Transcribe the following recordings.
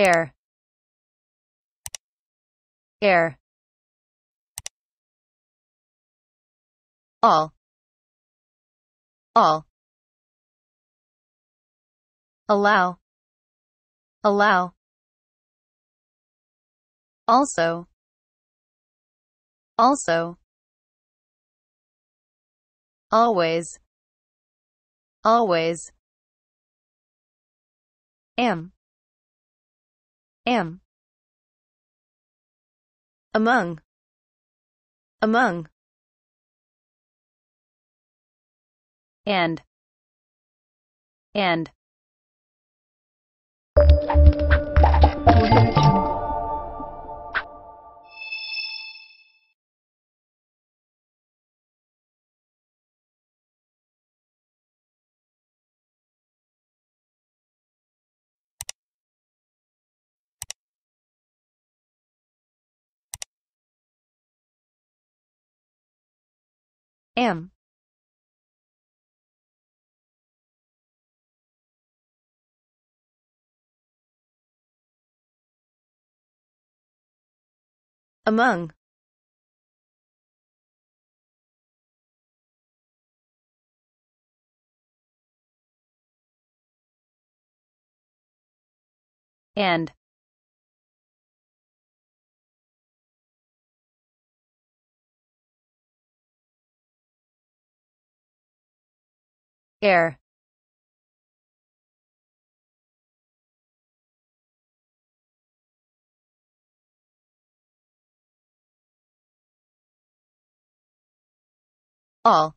air air all all allow allow also also always always am am among among and and M among and air all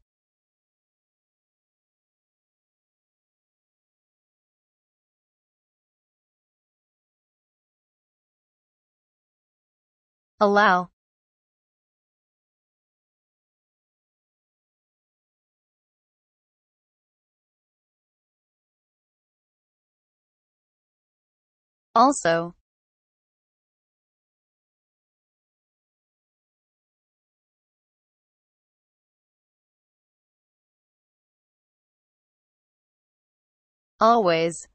allow also always